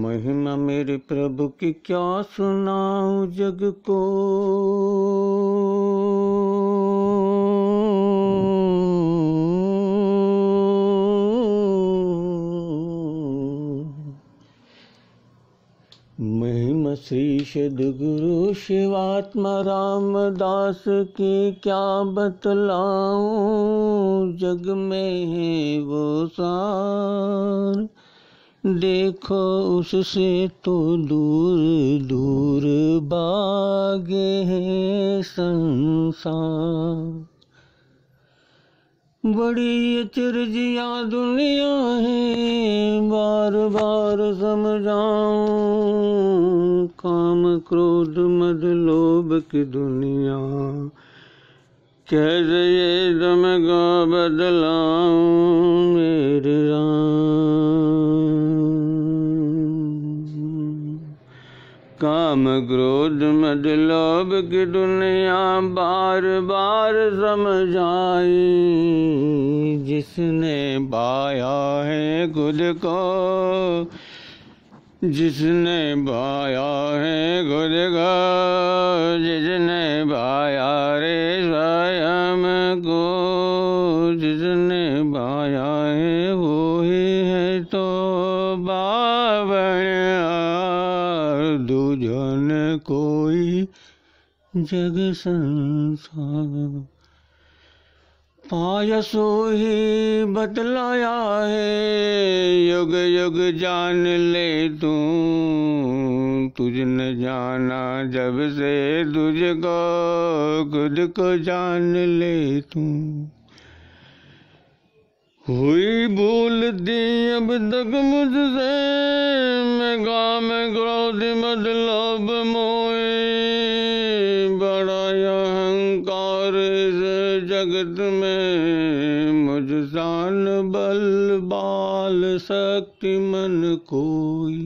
महिमा मेरे प्रभु की क्या सुनाऊं जग को महिमा श्री सदगुरु शिवात्मा राम दास की क्या बतलाऊं जग में है वो सार देखो उससे तो दूर दूर बागे हैं संसार बड़ी चिरजिया दुनिया है बार बार समझाऊं काम क्रोध मद लोभ की दुनिया कैसे ये दम का बदलाऊं मेरे राम काम क्रोध मद लोभ की दुनिया बार बार समझाई जिसने पाया है खुद को जिसने पाया है खुद को जिसने पाया रे स्वयं को जिसने पाया है कोई जग संसार पायसो ही बतलाया है युग युग जान ले तू तुझ न जाना जब से तुझको खुद को जान ले तू हुई भूल दी अब तक मुझसे मैं गा में क्रोध मतलब मोए बड़ा अहंकार से जगत में मुझसान बल बाल शक्ति मन कोई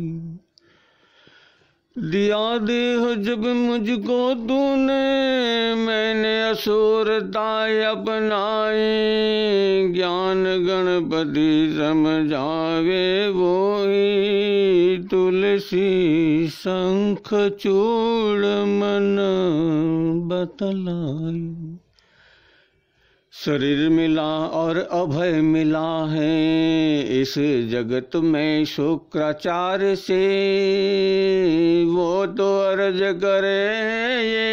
दिया देह जब मुझको तूने मैंने असुरताय अपनाए ज्ञान गणपति समझावे वो ही तुलसी शंख चूड़ मन बतलाए शरीर मिला और अभय मिला है इस जगत में शुक्राचार्य से वो तो अर्ज करे ये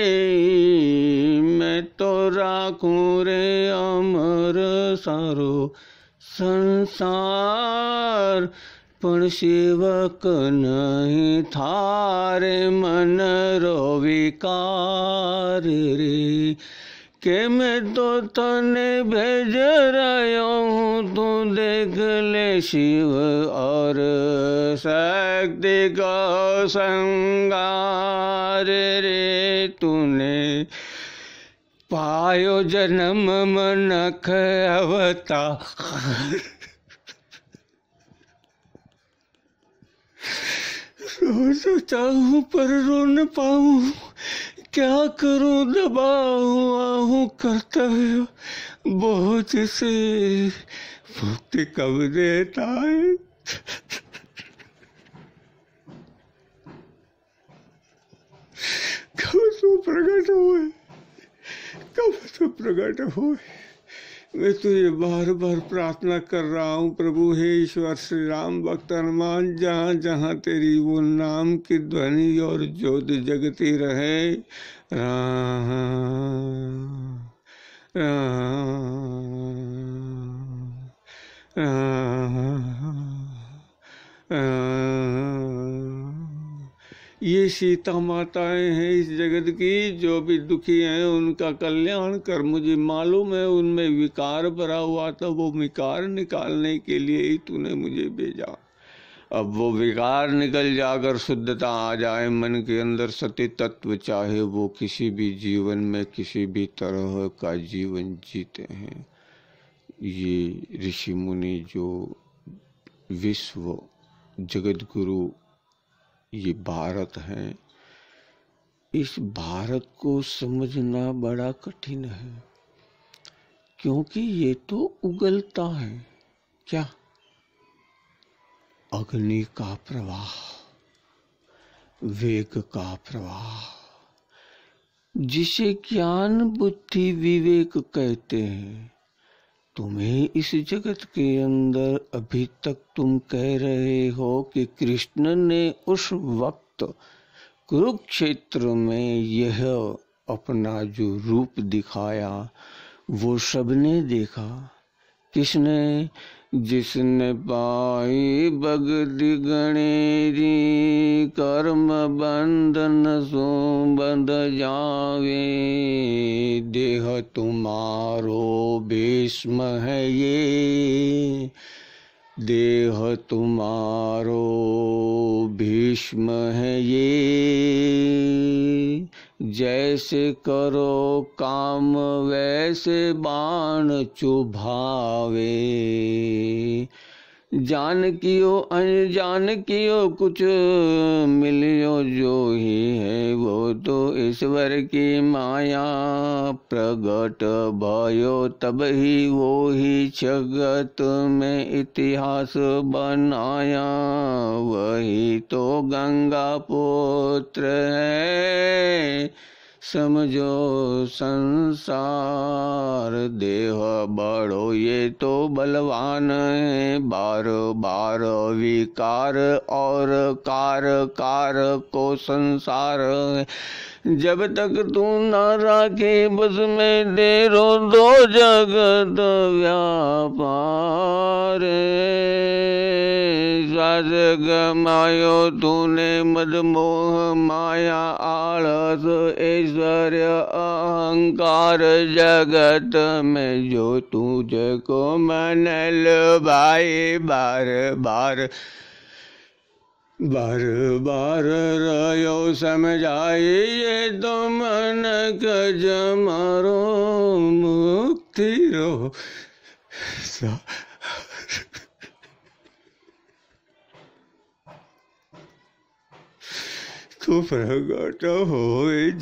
मैं तो राखूँ रे अमर सारो संसार पण सेवक नहीं थारे मन रो विकार रे के मैं तो तने भेज रहा हूँ तू देख ले शिव और शक्ति का संगार रे तूने पायो जन्म मनख अवता रोज चाहूँ पर रो न पाऊँ क्या करूं दबा हुआ हूँ है बहुत से मुक्ति कब देता है कब तो प्रकट हुए कब तो प्रकट हुए मैं तुझे बार बार प्रार्थना कर रहा हूँ प्रभु हे ईश्वर श्री राम भक्त हनुमान जहाँ जहाँ तेरी वो नाम की ध्वनि और ज्योत जगती रहे राम राम राम ये सीता माताएं हैं इस जगत की जो भी दुखी हैं उनका कल्याण कर मुझे मालूम है उनमें विकार भरा हुआ था वो विकार निकालने के लिए ही तूने मुझे भेजा अब वो विकार निकल जाकर शुद्धता आ जाए मन के अंदर सती तत्व चाहे वो किसी भी जीवन में किसी भी तरह का जीवन जीते हैं ये ऋषि मुनि जो विश्व जगत गुरु ये भारत है इस भारत को समझना बड़ा कठिन है क्योंकि ये तो उगलता है क्या अग्नि का प्रवाह वेग का प्रवाह जिसे ज्ञान बुद्धि विवेक कहते हैं तुम्हें इस जगत के अंदर अभी तक तुम कह रहे हो कि कृष्ण ने उस वक्त कुरुक्षेत्र में यह अपना जो रूप दिखाया वो सबने देखा किसने जिसने पाई भगति गणेरी कर्म बंधन सो बंध जावे देह तुम्हारो भीष्म है ये देह तुम्हारो भीष्म है ये जैसे करो काम वैसे बाण चुभावे जान कियो अनजान कियो कुछ मिलियो जो ही है वो तो ईश्वर की माया प्रगट भयो तब ही वो ही जगत में इतिहास बनाया वही तो गंगा पुत्र है समझो संसार देह बड़ो ये तो बलवान है बार बार विकार और कार कार को संसार है जब तक तू ना राखे बस में देरो दो जगत व्यापार सास गमायो तूने मदमोह माया आलस ऐश्वर्य अहंकार जगत में जो तुझको मन भाई बार बार बार बार रयो समझाइए तो मन कज मारो मुक्ति रो सा सुख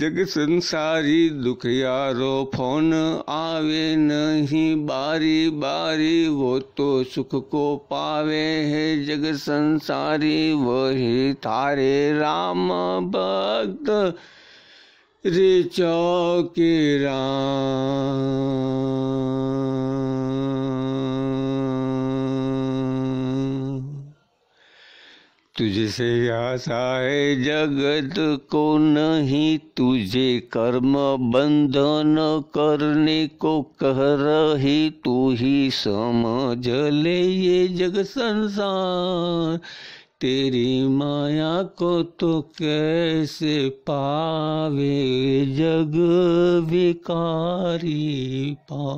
जग संसारी दुखियारो फोन आवे नहीं बारी बारी वो तो सुख को पावे है जग संसारी वही थारे राम भक्त रे चौके राम तुझसे आशा है जगत को नहीं तुझे कर्म बंधन करने को कह रही तू ही समझ ले ये जग संसार तेरी माया को तो कैसे पावे जग विकारी पा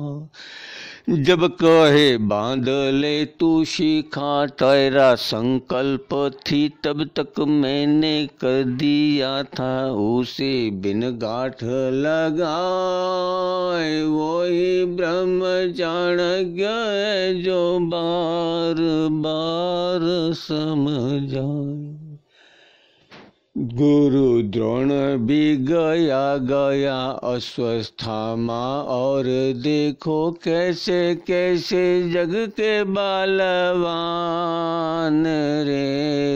जब कहे बांध ले तू शिखा तेरा संकल्प थी तब तक मैंने कर दिया था उसे बिन गाठ लगाए वो ही ब्रह्म जान जो बार बार जाए गुरु द्रोण भी गया गया अस्वस्थामा और देखो कैसे कैसे जग के बालवान रे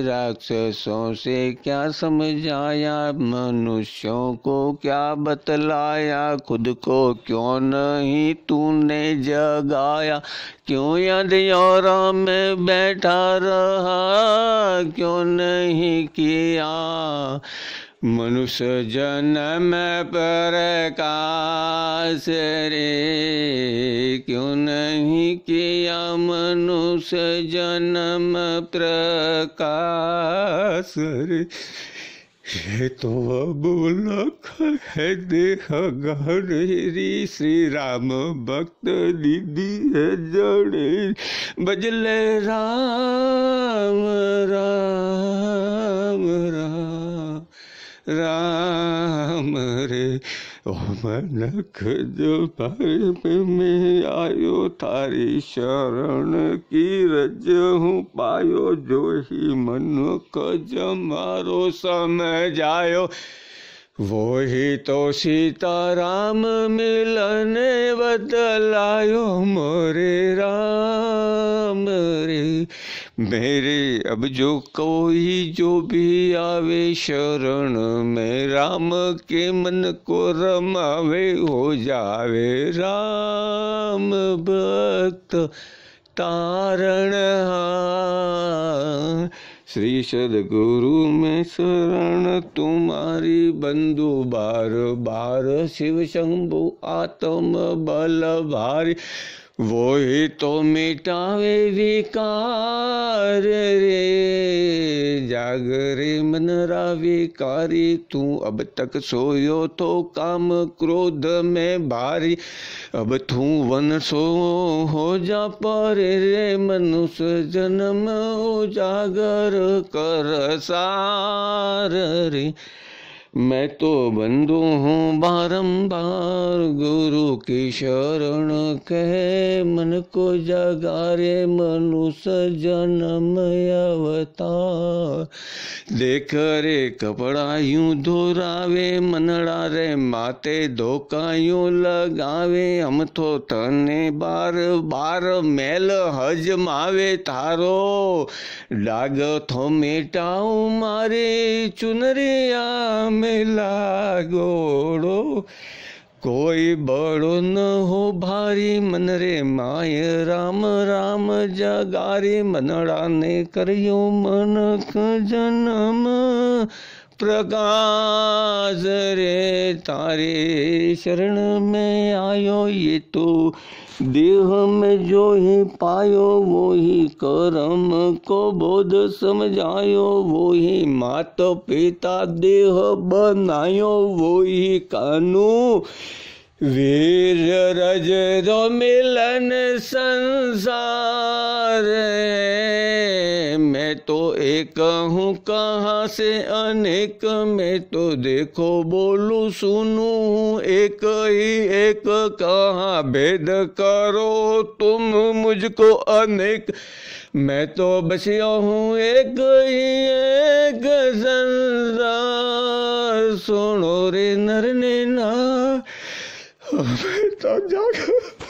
राक्षसों से क्या समझाया मनुष्यों को क्या बतलाया खुद को क्यों नहीं तूने जगाया क्यों याद यारा में बैठा रहा क्यों नहीं किया मनुष्य जन्म पर रे क्यों नहीं किया मनुष्य जन्म प्रकाश रे ये तो बोलक है देह गहरेरी श्री राम भक्त दीदी है जड़े बजले राम राम राम राम रे ओ मनख जो पर्व में आयो थारी शरण की रज हूँ पायो जो ही मनुख जमारो मारो समय जायो वो ही तो सीता राम मिलने बदलायो मोरे राम रे मेरे अब जो कोई जो भी आवे शरण में राम के मन को रमावे हो जावे राम भक्त तारण हा श्री सदगुरु में शरण तुम्हारी बंधु बार बार शिव शंभु आत्म बल भारी वो ही तो मिटावे विकार रे जाग रे मन विकारी तू अब तक सोयो तो काम क्रोध में भारी अब तू वन सो हो जा पर रे मनुष्य जन्म उजागर कर सार रे मैं तो बंधु हूँ बारंबार गुरु की शरण कहे मन को जगारे मनुष्य जन्म अवतार देख रे कपड़ा यूं धोरावे मनड़ा रे माते धोका यूं लगावे हम तो तने बार बार मेल हजमावे थारो डाग थो मेटाऊ मारे चुनरिया મેલા ગોળો કોઈ બળો ન હો ભારી મન રે માય રામ રામ જગારે મનડાને કર્યો મનક જન્મ प्रकाश रे तारे शरण में आयो ये तो देह में जो ही पायो वो ही कर्म को बोध समझायो वो ही माता पिता देह बनायो वो ही कानू वीर रज दो मिलन संसार है मैं तो एक हूँ कहाँ से अनेक मैं तो देखो बोलू सुनू एक ही एक कहाँ भेद करो तुम मुझको अनेक मैं तो बसिया हूँ एक ही एक संसार सुनो रे नर ने ना तो जाग